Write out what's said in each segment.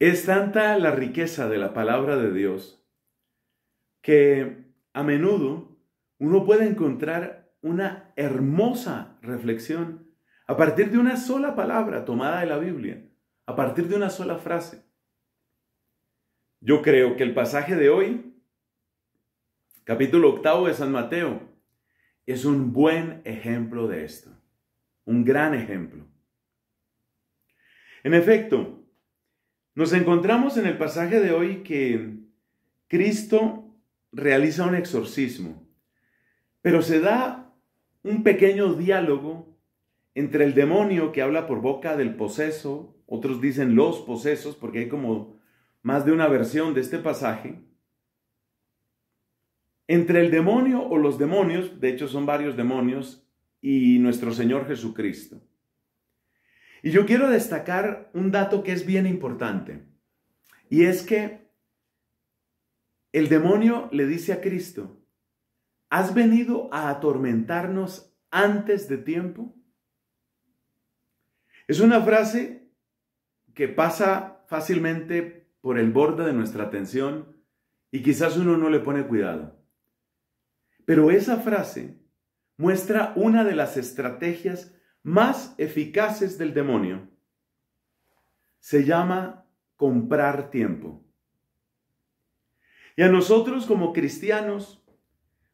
Es tanta la riqueza de la palabra de Dios que a menudo uno puede encontrar una hermosa reflexión a partir de una sola palabra tomada de la Biblia, a partir de una sola frase. Yo creo que el pasaje de hoy, capítulo octavo de San Mateo, es un buen ejemplo de esto, un gran ejemplo. En efecto, nos encontramos en el pasaje de hoy que Cristo realiza un exorcismo, pero se da un pequeño diálogo entre el demonio que habla por boca del poseso, otros dicen los posesos, porque hay como más de una versión de este pasaje, entre el demonio o los demonios, de hecho son varios demonios, y nuestro Señor Jesucristo. Y yo quiero destacar un dato que es bien importante. Y es que el demonio le dice a Cristo, ¿has venido a atormentarnos antes de tiempo? Es una frase que pasa fácilmente por el borde de nuestra atención y quizás uno no le pone cuidado. Pero esa frase muestra una de las estrategias más eficaces del demonio se llama comprar tiempo. Y a nosotros como cristianos,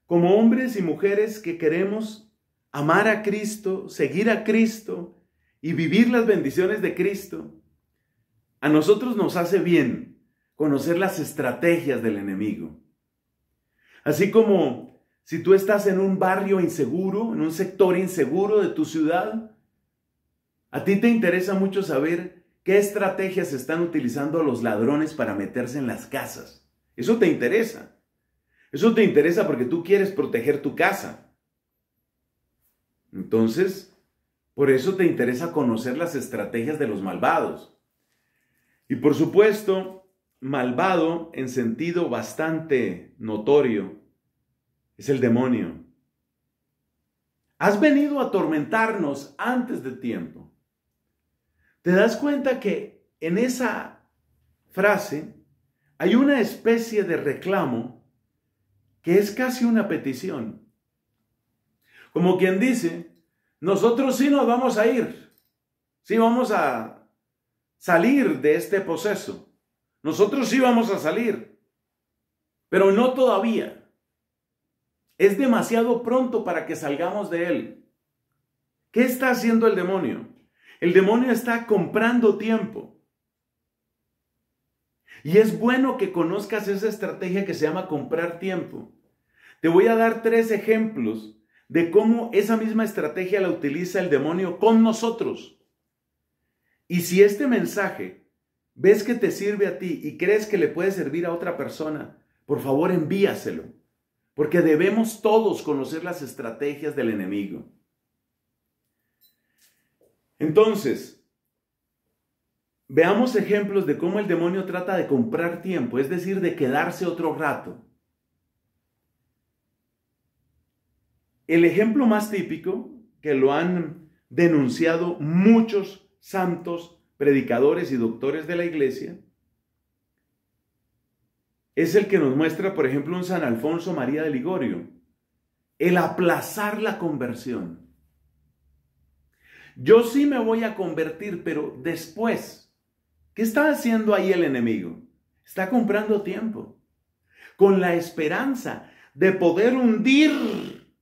como hombres y mujeres que queremos amar a Cristo, seguir a Cristo y vivir las bendiciones de Cristo, a nosotros nos hace bien conocer las estrategias del enemigo. Así como si tú estás en un barrio inseguro, en un sector inseguro de tu ciudad, a ti te interesa mucho saber qué estrategias están utilizando los ladrones para meterse en las casas. Eso te interesa. Eso te interesa porque tú quieres proteger tu casa. Entonces, por eso te interesa conocer las estrategias de los malvados. Y por supuesto, malvado en sentido bastante notorio es el demonio. Has venido a atormentarnos antes de tiempo. Te das cuenta que en esa frase hay una especie de reclamo que es casi una petición. Como quien dice, nosotros sí nos vamos a ir, sí vamos a salir de este proceso, nosotros sí vamos a salir, pero no todavía. Es demasiado pronto para que salgamos de él. ¿Qué está haciendo el demonio? El demonio está comprando tiempo. Y es bueno que conozcas esa estrategia que se llama comprar tiempo. Te voy a dar tres ejemplos de cómo esa misma estrategia la utiliza el demonio con nosotros. Y si este mensaje ves que te sirve a ti y crees que le puede servir a otra persona, por favor envíaselo. Porque debemos todos conocer las estrategias del enemigo. Entonces, veamos ejemplos de cómo el demonio trata de comprar tiempo, es decir, de quedarse otro rato. El ejemplo más típico, que lo han denunciado muchos santos, predicadores y doctores de la iglesia, es el que nos muestra, por ejemplo, un San Alfonso María de Ligorio, el aplazar la conversión. Yo sí me voy a convertir, pero después, ¿qué está haciendo ahí el enemigo? Está comprando tiempo, con la esperanza de poder hundir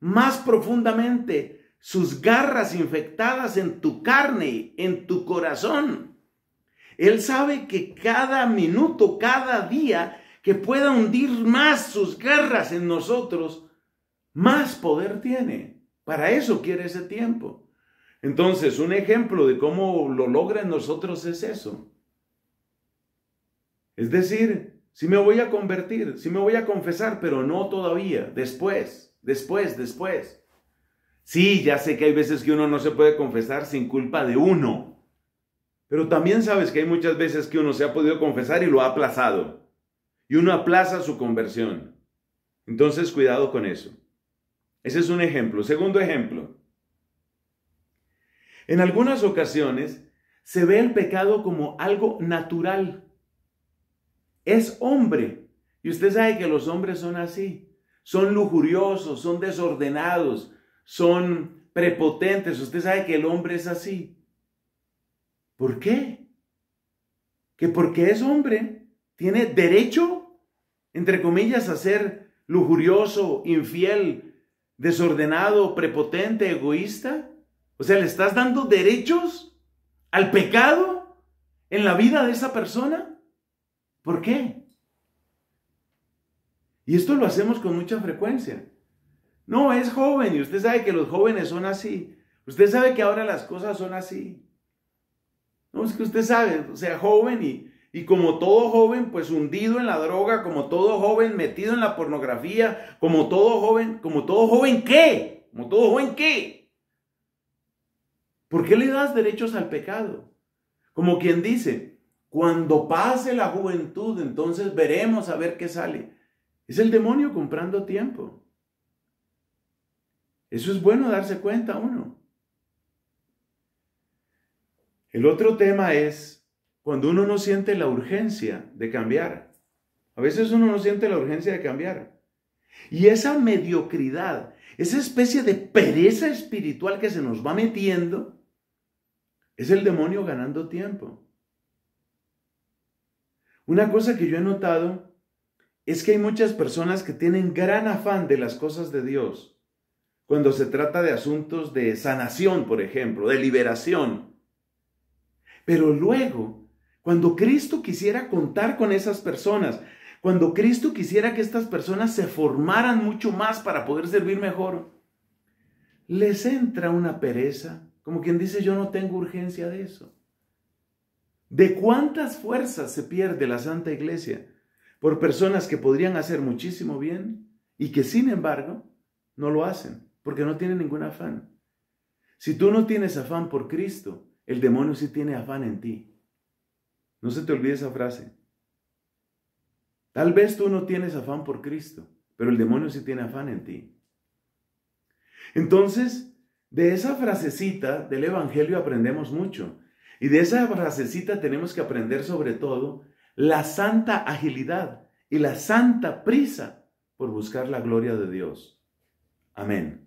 más profundamente sus garras infectadas en tu carne, en tu corazón él sabe que cada minuto, cada día que pueda hundir más sus garras en nosotros, más poder tiene. Para eso quiere ese tiempo. Entonces, un ejemplo de cómo lo logra en nosotros es eso. Es decir, si me voy a convertir, si me voy a confesar, pero no todavía, después, después, después. Sí, ya sé que hay veces que uno no se puede confesar sin culpa de uno. Pero también sabes que hay muchas veces que uno se ha podido confesar y lo ha aplazado. Y uno aplaza su conversión. Entonces cuidado con eso. Ese es un ejemplo. Segundo ejemplo. En algunas ocasiones se ve el pecado como algo natural. Es hombre. Y usted sabe que los hombres son así. Son lujuriosos, son desordenados, son prepotentes. Usted sabe que el hombre es así. ¿Por qué? Que porque es hombre, tiene derecho, entre comillas, a ser lujurioso, infiel, desordenado, prepotente, egoísta. O sea, le estás dando derechos al pecado en la vida de esa persona. ¿Por qué? Y esto lo hacemos con mucha frecuencia. No, es joven y usted sabe que los jóvenes son así. Usted sabe que ahora las cosas son así. No, es que usted sabe, o sea, joven y, y como todo joven, pues hundido en la droga, como todo joven metido en la pornografía, como todo joven, como todo joven qué, como todo joven qué. ¿Por qué le das derechos al pecado? Como quien dice, cuando pase la juventud, entonces veremos a ver qué sale. Es el demonio comprando tiempo. Eso es bueno darse cuenta uno. El otro tema es cuando uno no siente la urgencia de cambiar. A veces uno no siente la urgencia de cambiar. Y esa mediocridad, esa especie de pereza espiritual que se nos va metiendo, es el demonio ganando tiempo. Una cosa que yo he notado es que hay muchas personas que tienen gran afán de las cosas de Dios. Cuando se trata de asuntos de sanación, por ejemplo, de liberación, pero luego, cuando Cristo quisiera contar con esas personas, cuando Cristo quisiera que estas personas se formaran mucho más para poder servir mejor, les entra una pereza, como quien dice yo no tengo urgencia de eso. ¿De cuántas fuerzas se pierde la Santa Iglesia por personas que podrían hacer muchísimo bien y que sin embargo no lo hacen porque no tienen ningún afán? Si tú no tienes afán por Cristo, el demonio sí tiene afán en ti. No se te olvide esa frase. Tal vez tú no tienes afán por Cristo, pero el demonio sí tiene afán en ti. Entonces, de esa frasecita del Evangelio aprendemos mucho. Y de esa frasecita tenemos que aprender sobre todo la santa agilidad y la santa prisa por buscar la gloria de Dios. Amén.